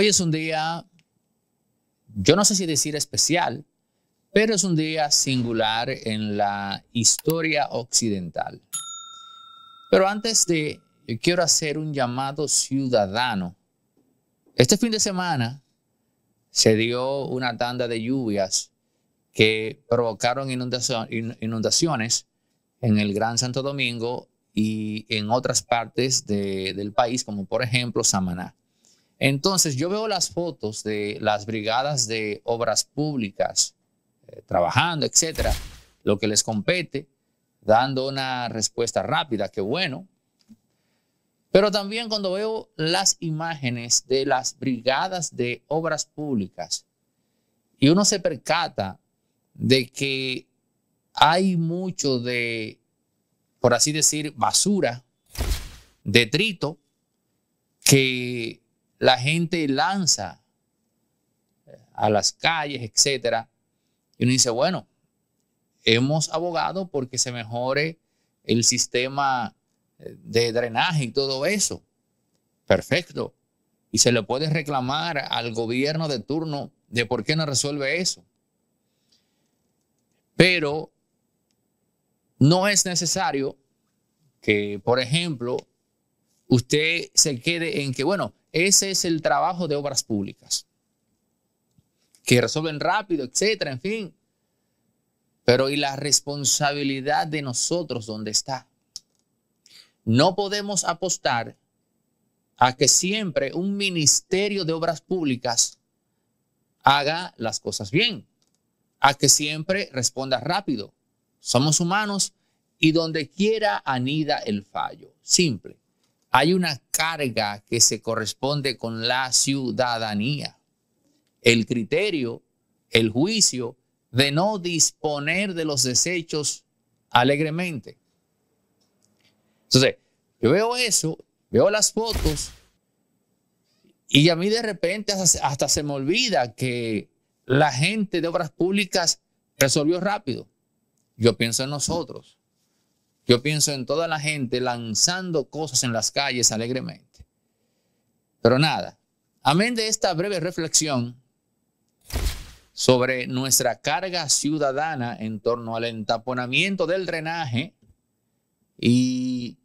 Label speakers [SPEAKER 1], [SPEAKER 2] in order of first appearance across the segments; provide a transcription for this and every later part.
[SPEAKER 1] Hoy es un día, yo no sé si decir especial, pero es un día singular en la historia occidental. Pero antes de, quiero hacer un llamado ciudadano. Este fin de semana se dio una tanda de lluvias que provocaron inundaciones en el Gran Santo Domingo y en otras partes del país, como por ejemplo Samaná. Entonces yo veo las fotos de las brigadas de obras públicas eh, trabajando, etcétera, lo que les compete, dando una respuesta rápida, qué bueno. Pero también cuando veo las imágenes de las brigadas de obras públicas y uno se percata de que hay mucho de, por así decir, basura, detrito, que la gente lanza eh, a las calles, etcétera. Y uno dice, bueno, hemos abogado porque se mejore el sistema eh, de drenaje y todo eso. Perfecto. Y se le puede reclamar al gobierno de turno de por qué no resuelve eso. Pero no es necesario que, por ejemplo, usted se quede en que, bueno, ese es el trabajo de obras públicas, que resuelven rápido, etcétera, en fin. Pero ¿y la responsabilidad de nosotros dónde está? No podemos apostar a que siempre un ministerio de obras públicas haga las cosas bien, a que siempre responda rápido. Somos humanos y donde quiera anida el fallo. Simple hay una carga que se corresponde con la ciudadanía. El criterio, el juicio de no disponer de los desechos alegremente. Entonces, yo veo eso, veo las fotos y a mí de repente hasta, hasta se me olvida que la gente de obras públicas resolvió rápido. Yo pienso en nosotros. Yo pienso en toda la gente lanzando cosas en las calles alegremente. Pero nada, amén de esta breve reflexión sobre nuestra carga ciudadana en torno al entaponamiento del drenaje y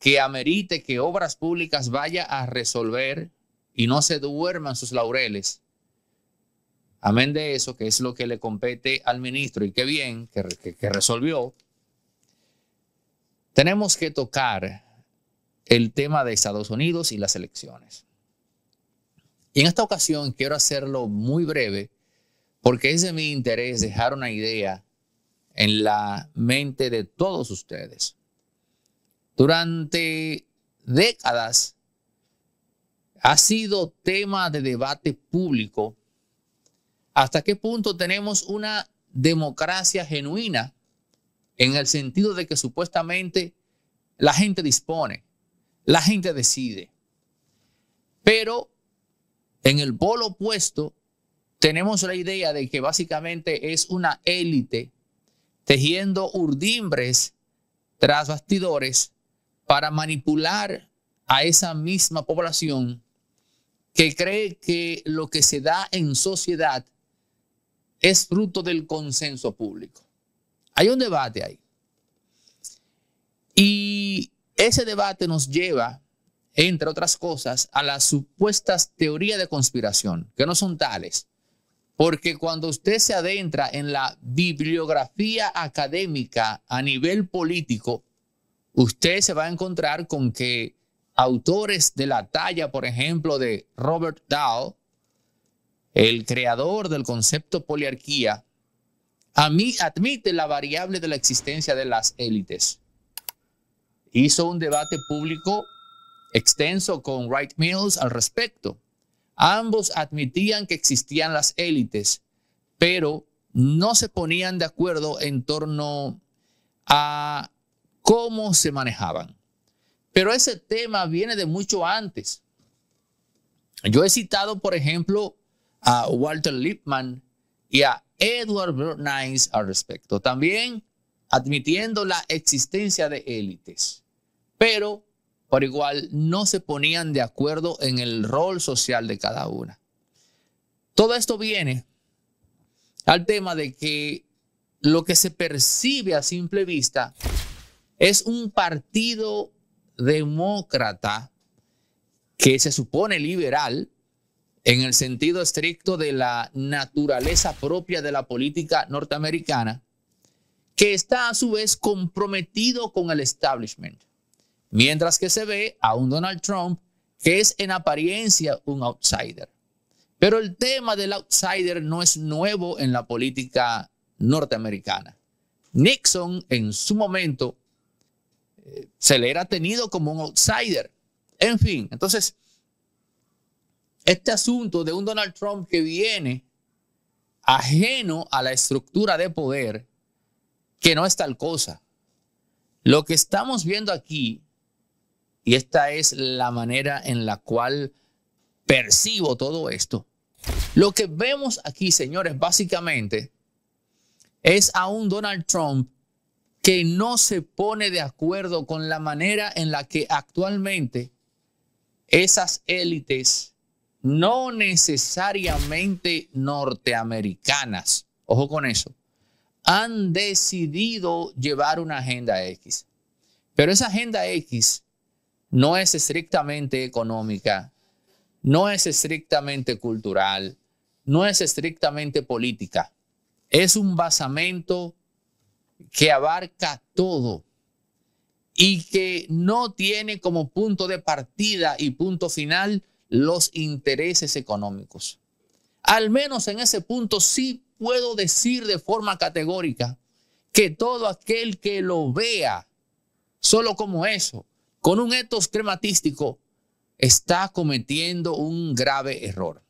[SPEAKER 1] que amerite que Obras Públicas vaya a resolver y no se duerman sus laureles. Amén de eso, que es lo que le compete al ministro y qué bien que, resolvió. Tenemos que tocar el tema de Estados Unidos y las elecciones. Y en esta ocasión quiero hacerlo muy breve porque es de mi interés dejar una idea en la mente de todos ustedes. Durante décadas ha sido tema de debate público hasta qué punto tenemos una democracia genuina en el sentido de que supuestamente la gente dispone, la gente decide. Pero en el polo opuesto tenemos la idea de que básicamente es una élite tejiendo urdimbres tras bastidores para manipular a esa misma población que cree que lo que se da en sociedad es fruto del consenso público. Hay un debate ahí. Y ese debate nos lleva, entre otras cosas, a las supuestas teorías de conspiración, que no son tales. Porque cuando usted se adentra en la bibliografía académica a nivel político, usted se va a encontrar con que autores de la talla, por ejemplo, de Robert Dow, el creador del concepto poliarquía, a mí admite la variable de la existencia de las élites. Hizo un debate público extenso con Wright Mills al respecto. Ambos admitían que existían las élites, pero no se ponían de acuerdo en torno a cómo se manejaban. Pero ese tema viene de mucho antes. Yo he citado, por ejemplo, a Walter Lippmann y a Edward Bernays al respecto. También admitiendo la existencia de élites, pero por igual no se ponían de acuerdo en el rol social de cada una. Todo esto viene al tema de que lo que se percibe a simple vista es un partido demócrata que se supone liberal, en el sentido estricto de la naturaleza propia de la política norteamericana, que está a su vez comprometido con el establishment, mientras que se ve a un Donald Trump que es en apariencia un outsider. Pero el tema del outsider no es nuevo en la política norteamericana. Nixon en su momento eh, se le era tenido como un outsider. En fin, entonces este asunto de un Donald Trump que viene ajeno a la estructura de poder, que no es tal cosa. Lo que estamos viendo aquí, y esta es la manera en la cual percibo todo esto, lo que vemos aquí, señores, básicamente es a un Donald Trump que no se pone de acuerdo con la manera en la que actualmente esas élites no necesariamente norteamericanas, ojo con eso, han decidido llevar una agenda X. Pero esa agenda X no es estrictamente económica, no es estrictamente cultural, no es estrictamente política. Es un basamento que abarca todo y que no tiene como punto de partida y punto final los intereses económicos. Al menos en ese punto sí puedo decir de forma categórica que todo aquel que lo vea solo como eso, con un etos crematístico, está cometiendo un grave error.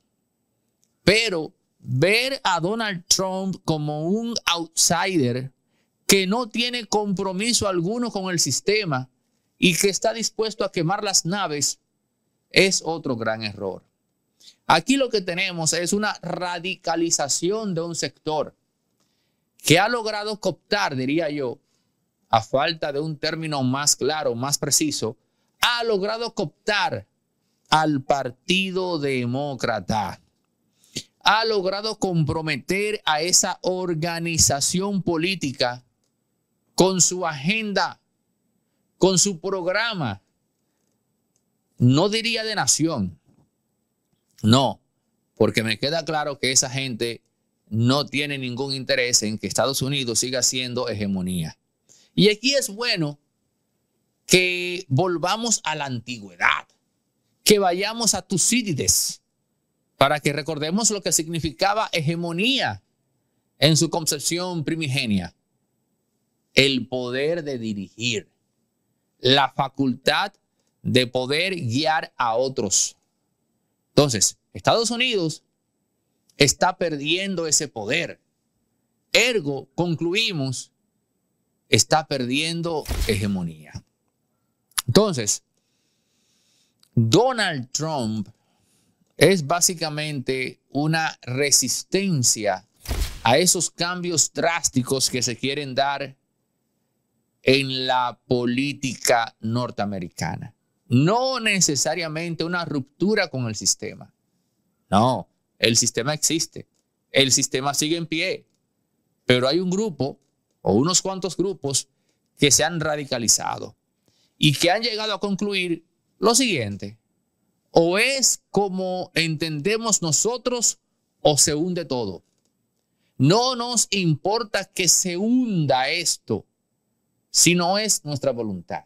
[SPEAKER 1] Pero ver a Donald Trump como un outsider que no tiene compromiso alguno con el sistema y que está dispuesto a quemar las naves es otro gran error. Aquí lo que tenemos es una radicalización de un sector que ha logrado cooptar, diría yo, a falta de un término más claro, más preciso, ha logrado cooptar al Partido Demócrata. Ha logrado comprometer a esa organización política con su agenda, con su programa, no diría de nación, no, porque me queda claro que esa gente no tiene ningún interés en que Estados Unidos siga siendo hegemonía. Y aquí es bueno que volvamos a la antigüedad, que vayamos a Tucídides, para que recordemos lo que significaba hegemonía en su concepción primigenia. El poder de dirigir, la facultad de poder guiar a otros. Entonces, Estados Unidos está perdiendo ese poder. Ergo, concluimos, está perdiendo hegemonía. Entonces, Donald Trump es básicamente una resistencia a esos cambios drásticos que se quieren dar en la política norteamericana. No necesariamente una ruptura con el sistema. No, el sistema existe. El sistema sigue en pie. Pero hay un grupo o unos cuantos grupos que se han radicalizado y que han llegado a concluir lo siguiente. O es como entendemos nosotros o se hunde todo. No nos importa que se hunda esto, sino es nuestra voluntad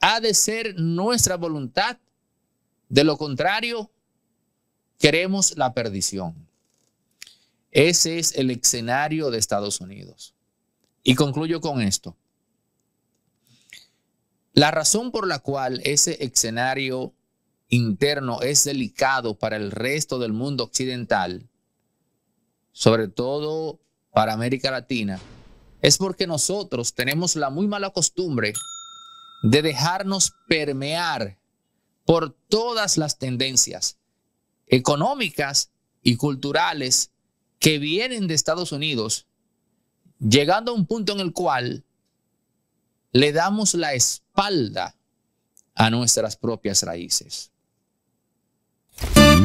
[SPEAKER 1] ha de ser nuestra voluntad. De lo contrario, queremos la perdición. Ese es el escenario de Estados Unidos. Y concluyo con esto. La razón por la cual ese escenario interno es delicado para el resto del mundo occidental, sobre todo para América Latina, es porque nosotros tenemos la muy mala costumbre de dejarnos permear por todas las tendencias económicas y culturales que vienen de Estados Unidos, llegando a un punto en el cual le damos la espalda a nuestras propias raíces.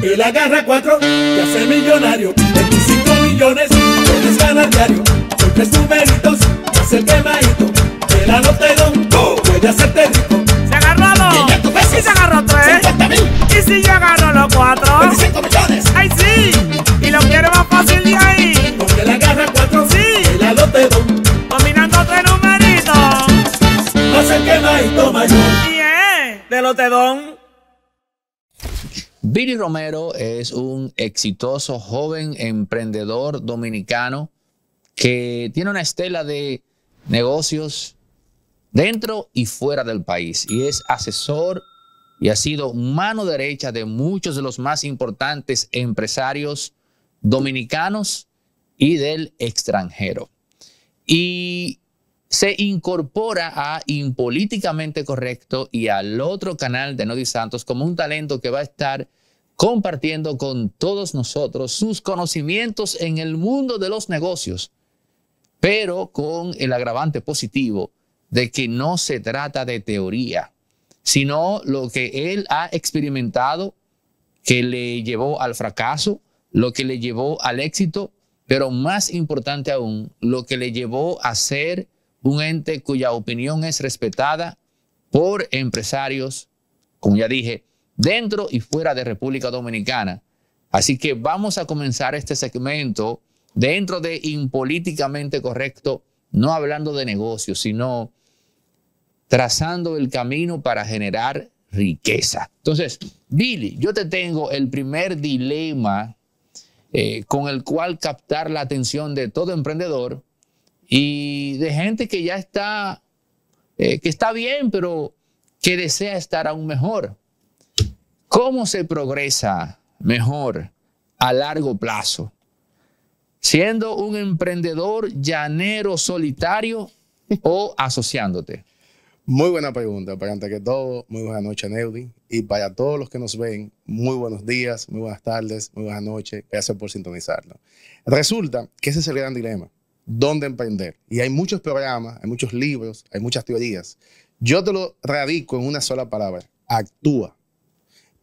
[SPEAKER 2] El agarra cuatro y hace
[SPEAKER 1] millonario. 25 millones puedes ganar diario. Son tres numeritos, hace el quemadito. El nota y ¡Go! ya hacerte Se agarró dos. Y se agarró tres. mil. Y si yo agarro los cuatro. millones. Ay, sí.
[SPEAKER 2] Y lo quiero más fácil de ahí. Porque la agarra cuatro. Sí. Y la lote dos. Combinando tres numeritos. Hace que maito mayor. Y Yeah, de lotedón.
[SPEAKER 1] Billy Romero es un exitoso joven emprendedor dominicano que tiene una estela de negocios, dentro y fuera del país, y es asesor y ha sido mano derecha de muchos de los más importantes empresarios dominicanos y del extranjero. Y se incorpora a Impolíticamente Correcto y al otro canal de Nodi Santos como un talento que va a estar compartiendo con todos nosotros sus conocimientos en el mundo de los negocios, pero con el agravante positivo de que no se trata de teoría, sino lo que él ha experimentado que le llevó al fracaso, lo que le llevó al éxito, pero más importante aún, lo que le llevó a ser un ente cuya opinión es respetada por empresarios, como ya dije, dentro y fuera de República Dominicana. Así que vamos a comenzar este segmento dentro de Impolíticamente Correcto, no hablando de negocios, sino trazando el camino para generar riqueza. Entonces, Billy, yo te tengo el primer dilema eh, con el cual captar la atención de todo emprendedor y de gente que ya está, eh, que está bien, pero que desea estar aún mejor. ¿Cómo se progresa mejor a largo plazo? Siendo un emprendedor llanero solitario
[SPEAKER 2] o asociándote. Muy buena pregunta, pero antes que todo, muy buena noches, Neudi. Y para todos los que nos ven, muy buenos días, muy buenas tardes, muy buenas noches. Gracias por sintonizarlo. Resulta que ese es el gran dilema. ¿Dónde emprender? Y hay muchos programas, hay muchos libros, hay muchas teorías. Yo te lo radico en una sola palabra. Actúa.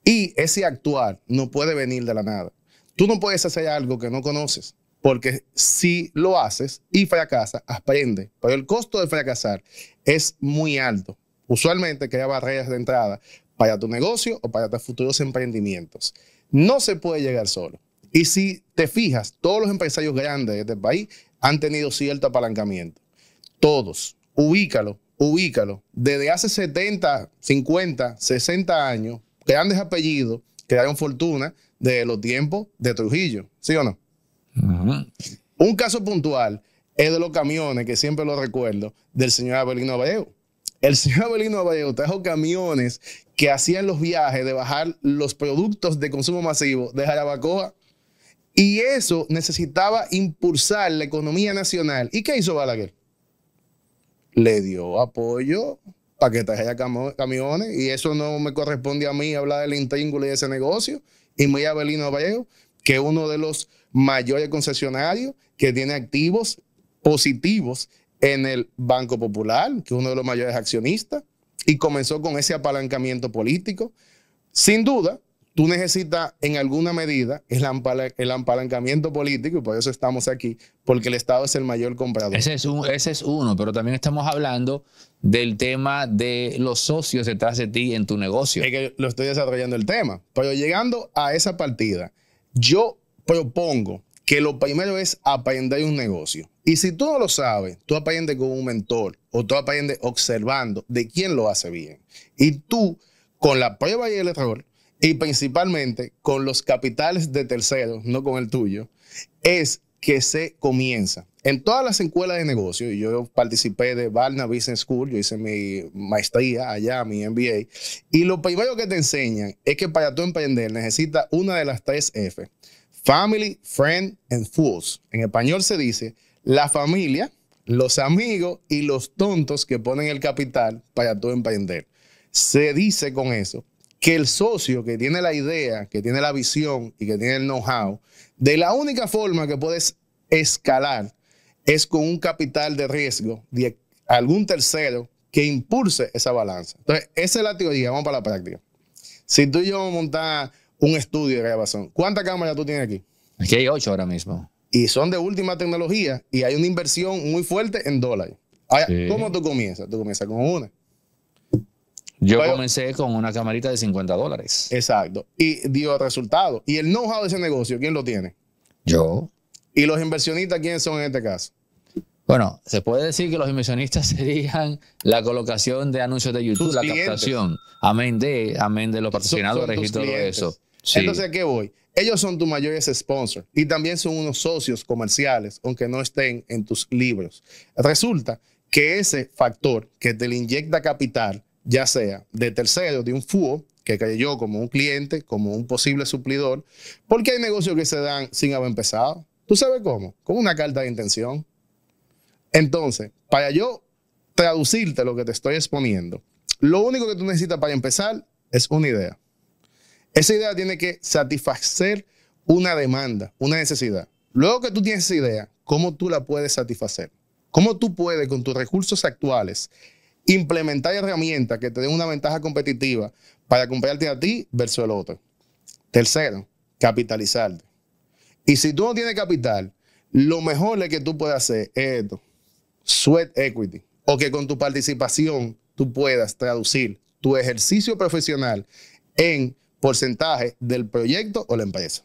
[SPEAKER 2] Y ese actuar no puede venir de la nada. Tú no puedes hacer algo que no conoces. Porque si lo haces y fracasas, aprende. Pero el costo de fracasar es muy alto. Usualmente crea barreras de entrada para tu negocio o para tus futuros emprendimientos. No se puede llegar solo. Y si te fijas, todos los empresarios grandes de este país han tenido cierto apalancamiento. Todos. Ubícalo, ubícalo. Desde hace 70, 50, 60 años, grandes apellidos crearon fortuna de los tiempos de Trujillo. ¿Sí o no? Un caso puntual es de los camiones, que siempre lo recuerdo, del señor Abelino Vallejo El señor Abelino Vallejo trajo camiones que hacían los viajes de bajar los productos de consumo masivo de Jarabacoa. Y eso necesitaba impulsar la economía nacional. ¿Y qué hizo Balaguer? Le dio apoyo para que trajera camiones. Y eso no me corresponde a mí hablar del intríngulo y de ese negocio. Y me a Abelino Vallejo que uno de los mayor de concesionario que tiene activos positivos en el Banco Popular, que es uno de los mayores accionistas, y comenzó con ese apalancamiento político. Sin duda, tú necesitas en alguna medida el, el, apalancamiento político y por eso estamos aquí, porque el Estado es el mayor comprador.
[SPEAKER 1] Ese es, un, ese es uno,
[SPEAKER 2] pero también estamos hablando del tema de los socios detrás de ti en tu negocio. Es que lo estoy desarrollando el tema, pero llegando a esa partida, yo propongo que lo primero es aprender un negocio. Y si tú no lo sabes, tú aprendes con un mentor o tú aprendes observando de quién lo hace bien. Y tú, con la prueba y el error, y principalmente con los capitales de terceros, no con el tuyo, es que se comienza. En todas las escuelas de negocio, yo participé de Barna Business School, yo hice mi maestría allá, mi MBA, y lo primero que te enseñan es que para tú emprender necesitas una de las tres F. Family, friend and fools. En español se dice la familia, los amigos y los tontos que ponen el capital para tú emprender. Se dice con eso que el socio que tiene la idea, que tiene la visión y que tiene el know-how, de la única forma que puedes escalar es con un capital de riesgo de algún tercero que impulse esa balanza. Entonces, esa es la teoría, vamos para la práctica. Si tú y yo vamos a montar un estudio de grabación. ¿Cuántas cámaras tú tienes aquí? Aquí hay ocho ahora mismo. Y son de última tecnología y hay una inversión muy fuerte en dólares. ¿Cómo tú comienzas? Tú comienzas con una. Yo comencé con una camarita de 50 dólares. Exacto. Y dio resultado. ¿Y el know-how de ese negocio, quién lo tiene? Yo. ¿Y los inversionistas quiénes son en este caso? Bueno, se puede decir que los inversionistas serían
[SPEAKER 1] la colocación de anuncios de YouTube, la captación, amén de, amén de los patrocinadores y todo eso. Entonces, ¿a
[SPEAKER 2] qué voy? Ellos son tus mayores sponsors y también son unos socios comerciales, aunque no estén en tus libros. Resulta que ese factor que te le inyecta capital, ya sea de tercero, de un FUO, que yo como un cliente, como un posible suplidor, porque hay negocios que se dan sin haber empezado. ¿Tú sabes cómo? Con una carta de intención. Entonces, para yo traducirte lo que te estoy exponiendo, lo único que tú necesitas para empezar es una idea. Esa idea tiene que satisfacer una demanda, una necesidad. Luego que tú tienes esa idea, ¿cómo tú la puedes satisfacer? ¿Cómo tú puedes con tus recursos actuales implementar herramientas que te den una ventaja competitiva para comprarte a ti versus el otro? Tercero, capitalizarte. Y si tú no tienes capital, lo mejor que tú puedes hacer es esto, sweat equity, o que con tu participación tú puedas traducir tu ejercicio profesional en porcentaje del proyecto o la empresa.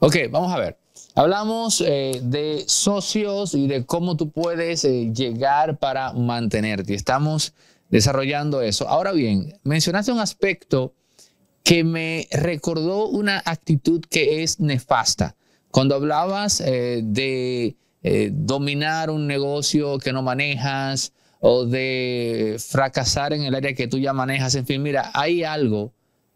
[SPEAKER 2] Ok, vamos a ver.
[SPEAKER 1] Hablamos eh, de socios y de cómo tú puedes eh, llegar para mantenerte. Estamos desarrollando eso. Ahora bien, mencionaste un aspecto que me recordó una actitud que es nefasta. Cuando hablabas eh, de dominar un negocio que no manejas o de fracasar en el área que tú ya manejas, en fin, mira, hay algo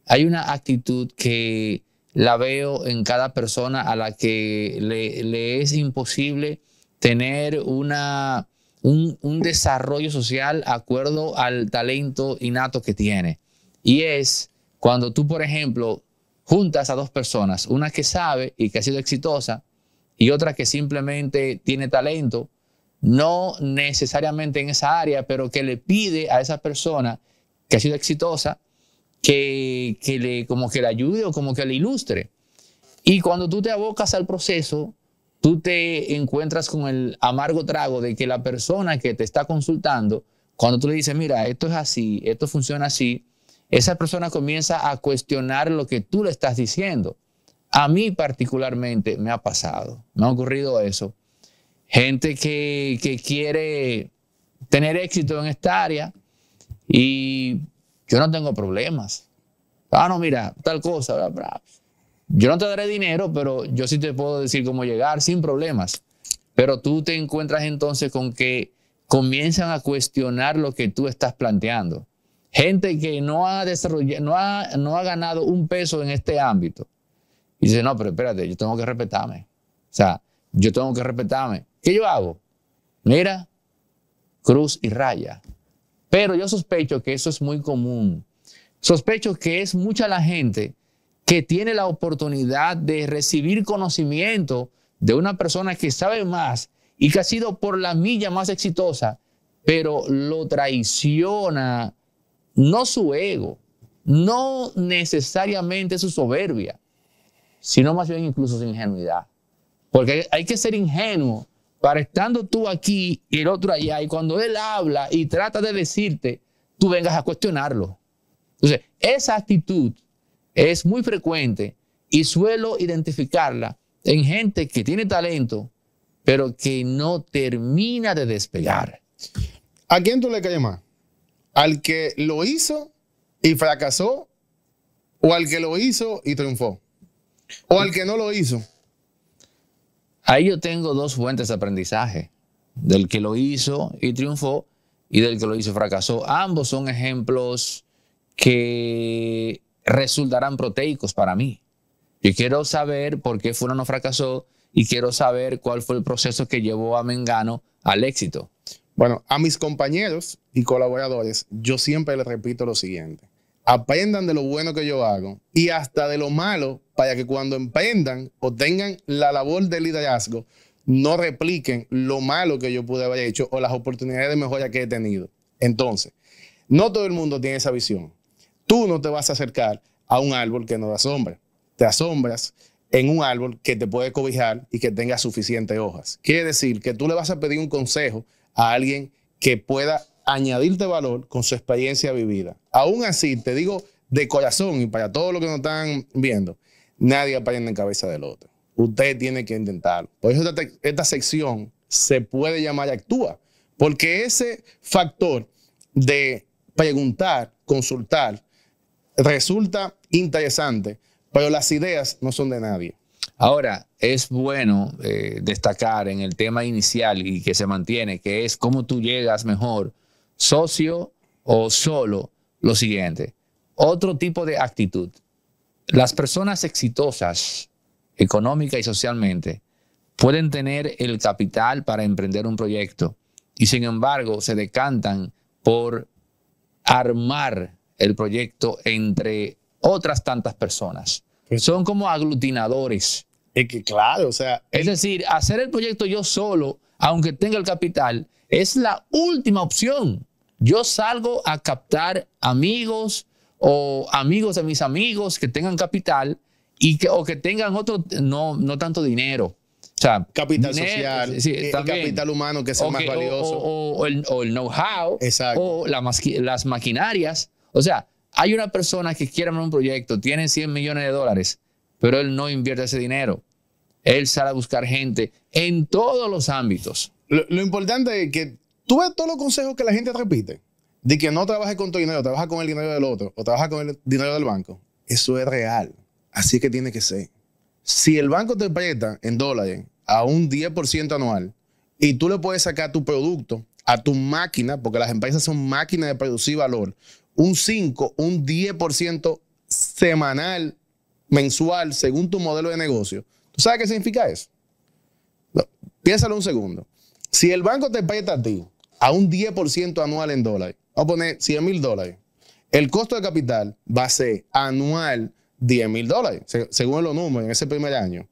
[SPEAKER 1] hay una actitud que la veo en cada persona a la que le, es imposible tener una, un, un, desarrollo social acuerdo al talento innato que tiene. Y es cuando tú, por ejemplo, juntas a dos personas, una que sabe y que ha sido exitosa y otra que simplemente tiene talento, no necesariamente en esa área, pero que le pide a esa persona que ha sido exitosa que, le, como que le ayude o como que le ilustre. Y cuando tú te abocas al proceso, tú te encuentras con el amargo trago de que la persona que te está consultando, cuando tú le dices, mira, esto es así, esto funciona así, esa persona comienza a cuestionar lo que tú le estás diciendo. A mí particularmente me ha pasado, me ha ocurrido eso. Gente que, que quiere tener éxito en esta área y yo no tengo problemas. Ah, no, mira, tal cosa. Yo no te daré dinero, pero yo sí te puedo decir cómo llegar sin problemas. Pero tú te encuentras entonces con que comienzan a cuestionar lo que tú estás planteando. Gente que no ha desarrollado, no ha, no ha ganado un peso en este ámbito. Y dice, no, pero espérate, yo tengo que respetarme. O sea, yo tengo que respetarme. ¿Qué yo hago? Mira, cruz y raya. Pero yo sospecho que eso es muy común. Sospecho que es mucha la gente que tiene la oportunidad de recibir conocimiento de una persona que sabe más y que ha sido por la milla más exitosa, pero lo traiciona no su ego, no necesariamente su soberbia, sino más bien incluso su ingenuidad. Porque hay que ser ingenuo para estando tú aquí y el otro allá, y cuando él habla y trata de decirte, tú vengas a cuestionarlo. Entonces, esa actitud es muy frecuente y suelo identificarla en gente que tiene talento, pero que no termina de despegar.
[SPEAKER 2] ¿A quién tú le caes más? ¿Al que lo hizo y fracasó? ¿O al que lo hizo y triunfó? ¿O al que no lo hizo?
[SPEAKER 1] Ahí yo tengo dos fuentes de aprendizaje, del que lo hizo y triunfó y del que lo hizo y fracasó. Ambos son ejemplos que resultarán proteicos para mí. Yo quiero saber por qué no fracasó
[SPEAKER 2] y quiero saber cuál fue el proceso que llevó a Mengano al éxito. Bueno, a mis compañeros y colaboradores, yo siempre les repito lo siguiente aprendan de lo bueno que yo hago y hasta de lo malo para que cuando emprendan o tengan la labor de liderazgo, no repliquen lo malo que yo pude haber hecho o las oportunidades de mejora que he tenido. Entonces, no todo el mundo tiene esa visión. Tú no te vas a acercar a un árbol que no da sombra. Te asombras en un árbol que te puede cobijar y que tenga suficientes hojas. Quiere decir que tú le vas a pedir un consejo a alguien que pueda añadirte valor con su experiencia vivida. Aún así, te digo de corazón y para todos los que nos están viendo, nadie aparece en cabeza del otro. Usted tiene que intentarlo. Por eso esta, sección se puede llamar actúa, porque ese factor de preguntar, consultar, resulta interesante, pero las ideas no son de nadie. Ahora, es
[SPEAKER 1] bueno eh, destacar en el tema inicial y que se mantiene, que es cómo tú llegas mejor socio o solo lo siguiente. Otro tipo de actitud. Las personas exitosas económica y socialmente pueden tener el capital para emprender un proyecto y sin embargo se decantan por armar el proyecto entre otras tantas personas. Son como aglutinadores. que claro, o sea... es decir, hacer el proyecto yo solo, aunque tenga el capital, es la última opción. Yo salgo a captar amigos o amigos de mis amigos que tengan capital y que, o que tengan otro, no, no tanto dinero. O sea, capital social, eh, capital humano que es el más valioso. O, el, know-how, o las maquinarias. O sea, hay una persona que quiere un proyecto, tiene 100 millones de dólares, pero él no invierte ese dinero. Él sale
[SPEAKER 2] a buscar gente en todos los ámbitos. lo importante es que Tú ves todos los consejos que la gente repite, de que no trabajes con tu dinero, trabajas con el dinero del otro o trabajas con el dinero del banco. Eso es real. Así que tiene que ser. Si el banco te presta en dólares a un 10% anual y tú le puedes sacar tu producto a tu máquina, porque las empresas son máquinas de producir valor, un 5, un 10% semanal, mensual, según tu modelo de negocio. ¿Tú sabes qué significa eso? Piénsalo un segundo. Si el banco te presta a ti a un 10% anual en dólares. Vamos a poner 100 mil dólares. El costo de capital va a ser anual 10 mil dólares, según los números en ese primer año.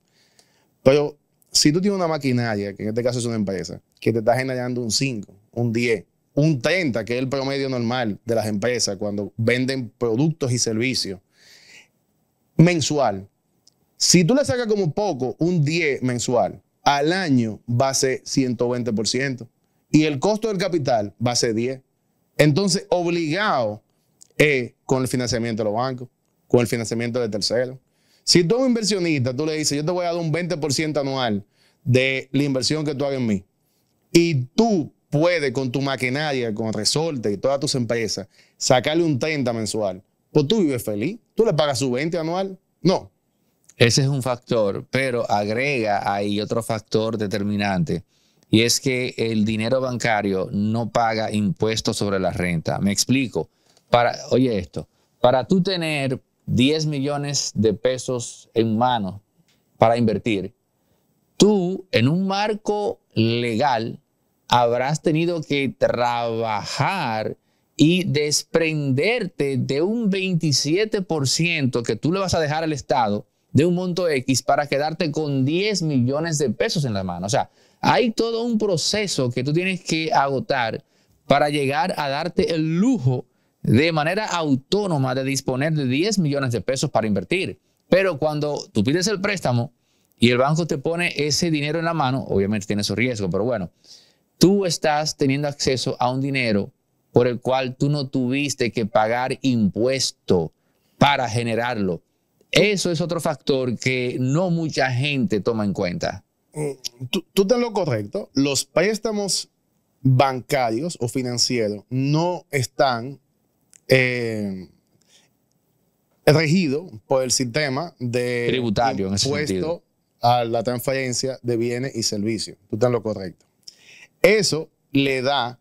[SPEAKER 2] Pero si tú tienes una maquinaria, que en este caso es una empresa, que te está generando un 5, un 10, un 30, que es el promedio normal de las empresas cuando venden productos y servicios mensual. Si tú le sacas como poco un 10 mensual, al año va a ser 120% y el costo del capital va a ser 10. Entonces, obligado es eh, con el financiamiento de los bancos, con el financiamiento de tercero. Si tú eres un inversionista, tú le dices, yo te voy a dar un 20% anual de la inversión que tú hagas en mí, y tú puedes con tu maquinaria, con resorte y todas tus empresas, sacarle un 30 mensual, pues tú vives feliz. Tú le pagas su 20 anual. No. Ese es un factor, pero agrega
[SPEAKER 1] ahí otro factor determinante y es que el dinero bancario no paga impuestos sobre la renta. Me explico. Para, oye esto, para tú tener 10 millones de pesos en mano para invertir, tú en un marco legal habrás tenido que trabajar y desprenderte de un 27% que tú le vas a dejar al Estado de un monto X para quedarte con 10 millones de pesos en la mano. O sea, hay todo un proceso que tú tienes que agotar para llegar a darte el lujo de manera autónoma de disponer de 10 millones de pesos para invertir. Pero cuando tú pides el préstamo y el banco te pone ese dinero en la mano, obviamente tiene su riesgo, pero bueno, tú estás teniendo acceso a un dinero por el cual tú no tuviste que pagar impuesto para generarlo. Eso es otro factor que no mucha gente toma en cuenta.
[SPEAKER 2] Mm, tú, tú estás lo correcto. Los préstamos bancarios o financieros no están eh, regidos por el sistema de tributario impuesto a la transferencia de bienes y servicios. Tú estás lo correcto. Eso le da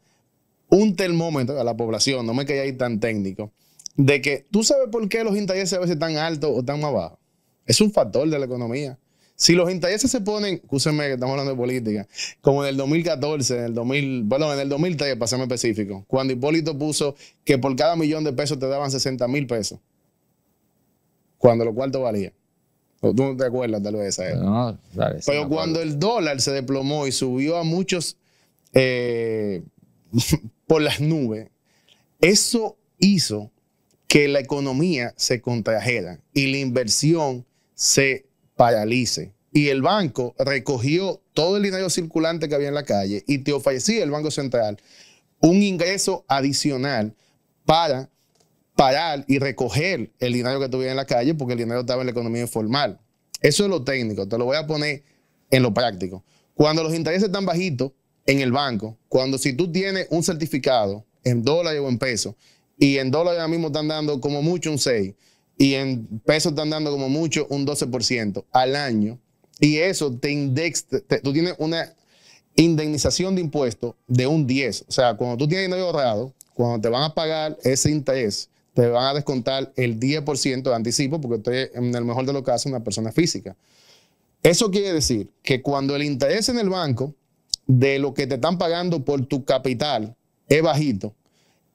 [SPEAKER 2] un termómetro a la población, no me quería ahí tan técnico, de que tú sabes por qué los intereses a veces están altos o tan más bajos. Es un factor de la economía. Si los intereses se ponen, escúsenme que estamos hablando de política, como en el 2014, en el 2000, bueno, en el 2003, para específico, cuando Hipólito puso que por cada millón de pesos te daban 60 mil pesos, cuando lo cuarto valía. Tú no te acuerdas tal vez esa No, Pero cuando el dólar se desplomó y subió a muchos eh, por las nubes, eso hizo que la economía se contrajera y la inversión se paralice. Y el banco recogió todo el dinero circulante que había en la calle y te ofrecía el Banco Central un ingreso adicional para parar y recoger el dinero que tuviera en la calle porque el dinero estaba en la economía informal. Eso es lo técnico, te lo voy a poner en lo práctico. Cuando los intereses están bajitos en el banco, cuando si tú tienes un certificado en dólares o en pesos y en dólares ahora mismo están dando como mucho un 6, y en pesos están dando como mucho un 12% al año. Y eso te index, tú tienes una indemnización de impuestos de un 10. O sea, cuando tú tienes dinero ahorrado, cuando te van a pagar ese interés, te van a descontar el 10% de anticipo porque tú en el mejor de los casos, una persona física. Eso quiere decir que cuando el interés en el banco de lo que te están pagando por tu capital es bajito,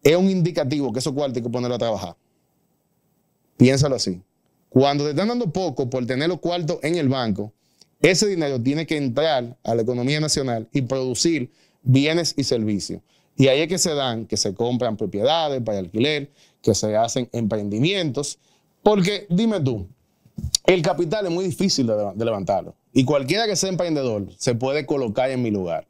[SPEAKER 2] es un indicativo que esos cuartos hay que ponerlo a trabajar. Piénsalo así. Cuando te están dando poco por tener los cuartos en el banco, ese dinero tiene que entrar a la economía nacional y producir bienes y servicios. Y ahí es que se dan, que se compran propiedades para alquiler, que se hacen emprendimientos. Porque dime tú, el capital es muy difícil de, levantarlo. Y cualquiera que sea emprendedor se puede colocar en mi lugar.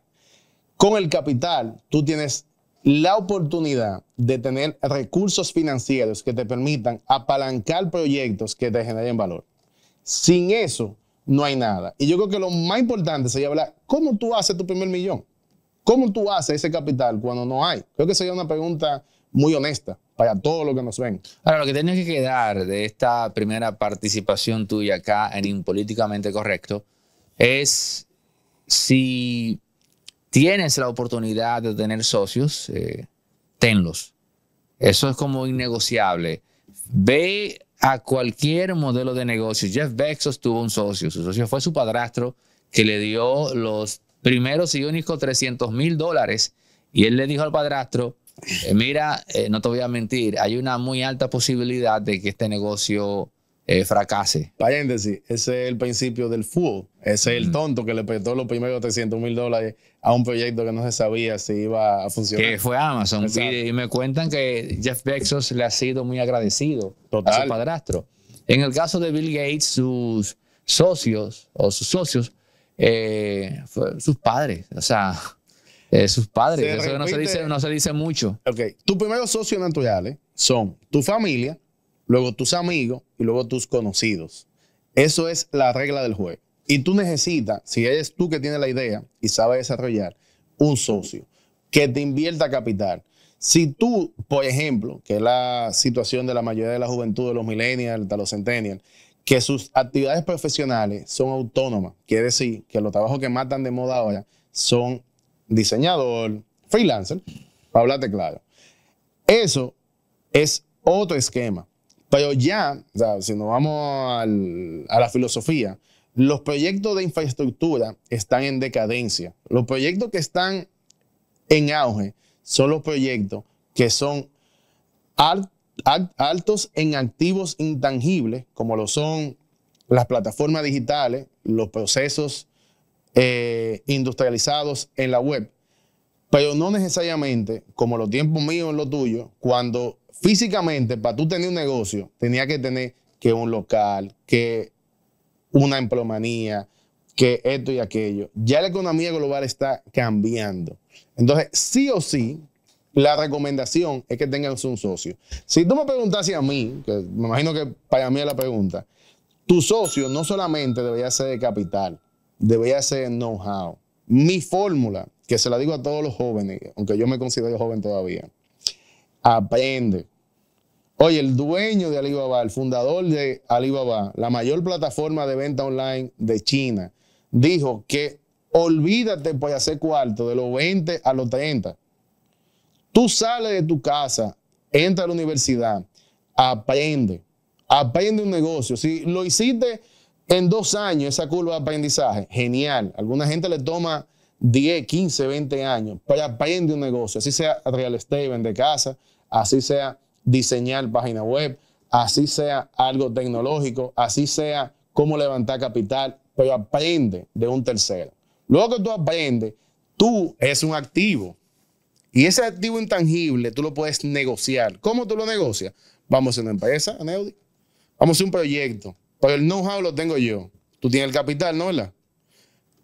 [SPEAKER 2] Con el capital, tú tienes la oportunidad de tener recursos financieros que te permitan apalancar proyectos que te generen valor. Sin eso, no hay nada. Y yo creo que lo más importante sería hablar, ¿cómo tú haces tu primer millón? ¿Cómo tú haces ese capital cuando no hay? Creo que sería una pregunta muy honesta para todos los que nos ven.
[SPEAKER 1] Ahora, lo que tienes que quedar de esta primera participación tuya acá en Impolíticamente Correcto es si tienes la oportunidad de tener socios, eh, tenlos. Eso es como innegociable. Ve a cualquier modelo de negocio. Jeff Bezos tuvo un socio. Su socio fue su padrastro que le dio los primeros y únicos 300 mil dólares. Y él le dijo al padrastro, eh, mira, eh, no te voy a mentir, hay una muy alta posibilidad de que este negocio
[SPEAKER 2] eh, fracase. Paréntesis, ese es el principio del fútbol. Ese es el mm. tonto que le prestó los primeros 300 mil dólares a un proyecto que no se sabía si iba a funcionar. Que fue
[SPEAKER 1] Amazon. Y, me cuentan que Jeff Bezos le ha sido muy agradecido Total.
[SPEAKER 2] a su padrastro.
[SPEAKER 1] En el caso de Bill Gates, sus socios o sus socios,
[SPEAKER 2] eh, sus padres, o sea, eh, sus padres. Eso no, se dice, no se dice mucho. Ok, tus primeros socios naturales son tu familia, luego tus amigos y luego tus conocidos. Eso es la regla del juego. Y tú necesitas, si eres tú que tienes la idea y sabes desarrollar, un socio que te invierta capital. Si tú, por ejemplo, que es la situación de la mayoría de la juventud, de los millennials, de los centennials, que sus actividades profesionales son autónomas, quiere decir que los trabajos que matan de moda ahora son diseñador, freelancer, para hablarte claro. Eso es otro esquema. Pero ya, si nos vamos a la filosofía, los proyectos de infraestructura están en decadencia. Los proyectos que están en auge son los proyectos que son altos en activos intangibles, como lo son las plataformas digitales, los procesos eh, industrializados en la web. Pero no necesariamente, como los tiempos míos en lo tuyos, cuando físicamente, para tú tener un negocio, tenía que tener que un local, que una emplomanía, que esto y aquello. Ya la economía global está cambiando. Entonces, sí o sí, la recomendación es que tengas un socio. Si tú me preguntas a mí, que me imagino que para mí es la pregunta, tu socio no solamente debería ser de capital, debería ser know-how. Mi fórmula, que se la digo a todos los jóvenes, aunque yo me considero joven todavía, aprende. Oye, el dueño de Alibaba, el fundador de Alibaba, la mayor plataforma de venta online de China, dijo que olvídate por pues, hacer cuarto de los 20 a los 30. Tú sales de tu casa, entra a la universidad, aprende, aprende un negocio. Si lo hiciste en dos años, esa curva de aprendizaje, genial. alguna gente le toma 10, 15, 20 años, pero aprende un negocio, así sea real estate, vende casa, así sea diseñar página web, así sea algo tecnológico, así sea cómo levantar capital, pero aprende de un tercero. Luego que tú aprendes, tú es un activo. Y ese activo intangible tú lo puedes negociar. ¿Cómo tú lo negocias? Vamos a una empresa, Neudi. Vamos a un proyecto. Pero el know-how lo tengo yo. Tú tienes el capital, ¿no? ¿verdad?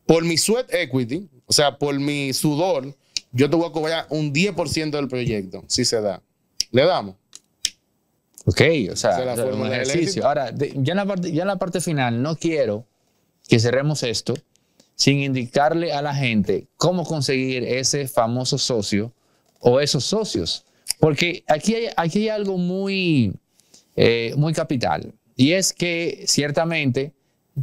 [SPEAKER 2] Por mi sweat equity, o sea, por mi sudor, yo te voy a cobrar un 10% del proyecto, si se da. Le damos. Ok, o sea, ejercicio. Ahora,
[SPEAKER 1] ya, en la parte, final, no quiero que cerremos esto sin indicarle a la gente cómo conseguir ese famoso socio o esos socios. Porque aquí hay, hay algo muy, eh, muy capital. Y es que ciertamente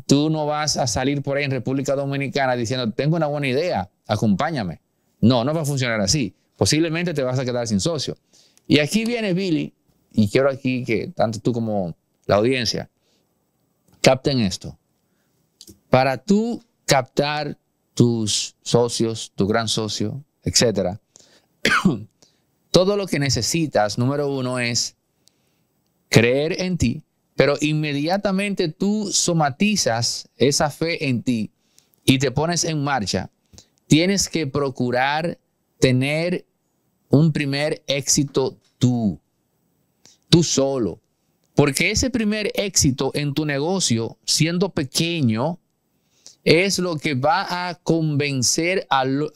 [SPEAKER 1] tú no vas a salir por ahí en República Dominicana diciendo, tengo una buena idea, acompáñame. No, no va a funcionar así. Posiblemente te vas a quedar sin socio. Y aquí viene Billy, y quiero aquí que tanto tú como la audiencia capten esto. Para tú captar tus socios, tu gran socio, etcétera, todo lo que necesitas, número uno, es creer en ti, pero inmediatamente tú somatizas esa fe en ti y te pones en marcha. Tienes que procurar tener un primer éxito tú, tú solo. Porque ese primer éxito en tu negocio, siendo pequeño, es lo que va a convencer al,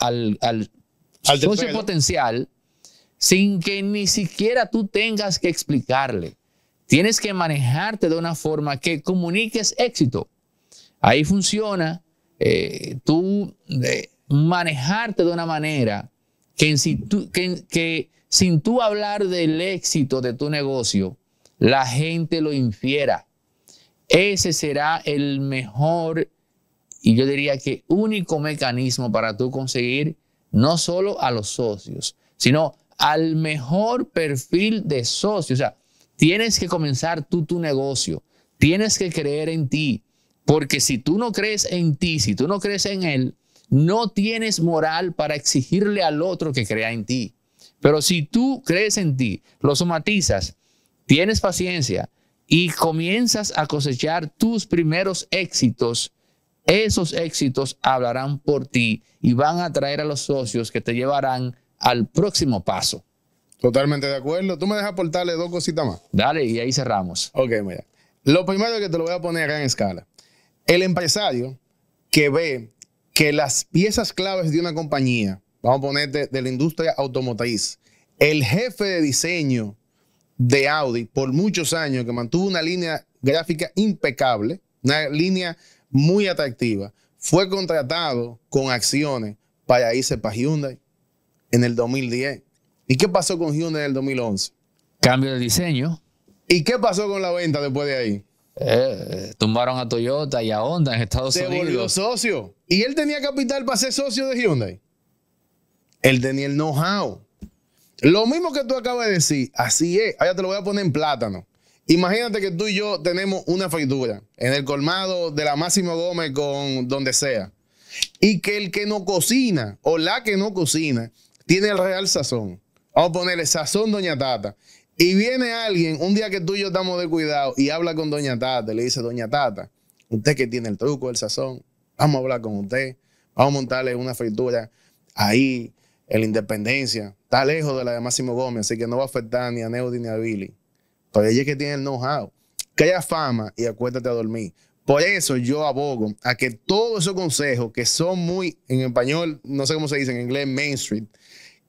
[SPEAKER 1] potencial sin que ni siquiera tú tengas que explicarle. Tienes que manejarte de una forma que comuniques éxito. Ahí funciona eh, tú eh, manejarte de una manera que, sin tú hablar del éxito de tu negocio, la gente lo infiera. Ese será el mejor y yo diría que único mecanismo para tú conseguir no solo a los socios, sino al mejor perfil de socios. O sea, tienes que comenzar tú tu negocio, tienes que creer en ti, porque si tú no crees en ti, si tú no crees en él, no tienes moral para exigirle al otro que crea en ti. Pero si tú crees en ti, lo somatizas, tienes paciencia y comienzas a cosechar tus primeros éxitos, esos éxitos hablarán por ti y van a traer a los socios que te llevarán al próximo paso.
[SPEAKER 2] Totalmente de acuerdo. Tú me dejas aportarle dos cositas más. Dale, y ahí cerramos. Ok, mira. Lo primero que te lo voy a poner acá en escala. El empresario que ve que las piezas claves de una compañía, vamos a poner de, la industria automotriz, el jefe de diseño de Audi por muchos años, que mantuvo una línea gráfica impecable, una línea muy atractiva, fue contratado con acciones para irse para Hyundai en el 2010. ¿Y qué pasó con Hyundai en el 2011? Cambio de diseño. ¿Y qué pasó con la venta después de ahí? Eh, tumbaron a Toyota y a Honda en Estados Unidos. Se volvió socio. Y él tenía capital para ser socio de Hyundai. Él tenía el know-how. Lo mismo que tú acabas de decir, así es. Ahora te lo voy a poner en plátano. Imagínate que tú y yo tenemos una factura en el colmado de la Máximo Gómez con donde sea. Y que el que no cocina o la que no cocina tiene el real sazón. Vamos a ponerle sazón Doña Tata. Y viene alguien, un día que tú y yo estamos de cuidado, y habla con Doña Tata, le dice, Doña Tata, usted que tiene el truco, el sazón, vamos a hablar con usted, vamos a montarle una fritura ahí en la Independencia. Está lejos de la de Máximo Gómez, así que no va a afectar ni a Neudi ni a Billy. Pero ella es que tiene el know-how. Que fama y acuérdate a dormir. Por eso yo abogo a que todos esos consejos que son muy, en español, no sé cómo se dice, en inglés, mainstream,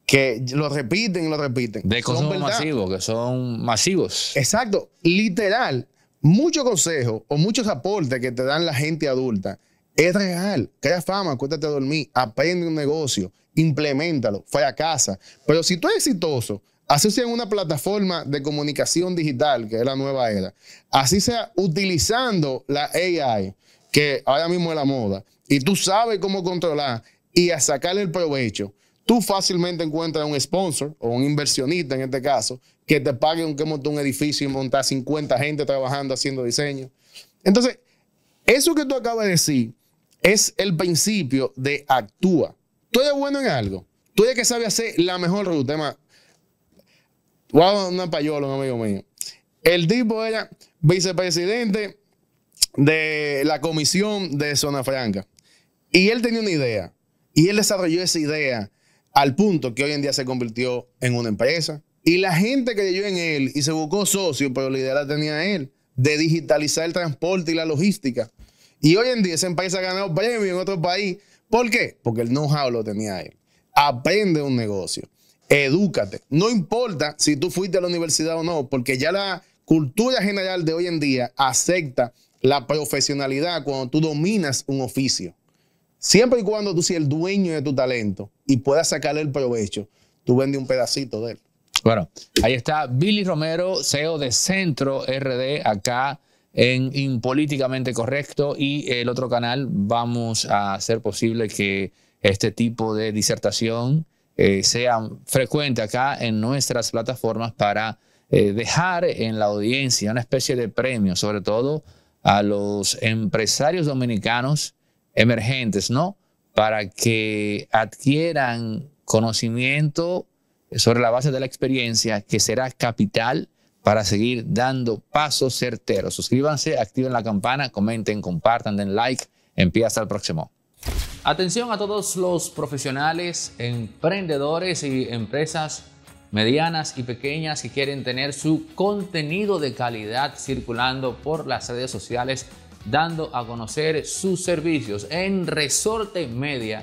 [SPEAKER 2] que lo repiten y lo repiten. De consejos masivos, que son masivos. Exacto, literal. Muchos consejos o muchos aportes que te dan la gente adulta es real. Crea fama, cuéntate a dormir, aprende un negocio, implementalo, fue a casa. Pero si tú eres exitoso, así sea en una plataforma de comunicación digital, que es la nueva era, así sea utilizando la AI, que ahora mismo es la moda, y tú sabes cómo controlar y a sacarle el provecho, tú fácilmente encuentras un sponsor o un inversionista en este caso que te pague un que un edificio y montar 50 gente trabajando haciendo diseño. Entonces, eso que tú acabas de decir es el principio de actúa. Tú eres bueno en algo. Tú eres que sabe hacer la mejor ruta. una payola, un amigo mío. El tipo era vicepresidente de la comisión de Zona Franca. Y él tenía una idea. Y él desarrolló esa idea al punto que hoy en día se convirtió en una empresa. Y la gente creyó en él y se buscó socio, pero la idea la tenía él, de digitalizar el transporte y la logística. Y hoy en día ese país ha ganado premios en otro país. ¿Por qué? Porque el know-how lo tenía él. Aprende un negocio. Edúcate. No importa si tú fuiste a la universidad o no, porque ya la cultura general de hoy en día acepta la profesionalidad cuando tú dominas un oficio. Siempre y cuando tú seas el dueño de tu talento y puedas sacarle el provecho, tú vendes un pedacito de él. Bueno,
[SPEAKER 1] ahí está Billy Romero, CEO de Centro RD, acá en Impolíticamente Correcto y el otro canal vamos a hacer posible que este tipo de disertación eh, sea frecuente acá en nuestras plataformas para eh, dejar en la audiencia una especie de premio, sobre todo a los empresarios dominicanos emergentes, ¿no? Para que adquieran conocimiento sobre la base de la experiencia que será capital para seguir dando pasos certeros. Suscríbanse, activen la campana, comenten, compartan, den like. Empieza hasta el próximo. Atención a todos los profesionales, emprendedores y empresas medianas y pequeñas que quieren tener su contenido de calidad circulando por las redes sociales, dando a conocer sus servicios en Resorte Media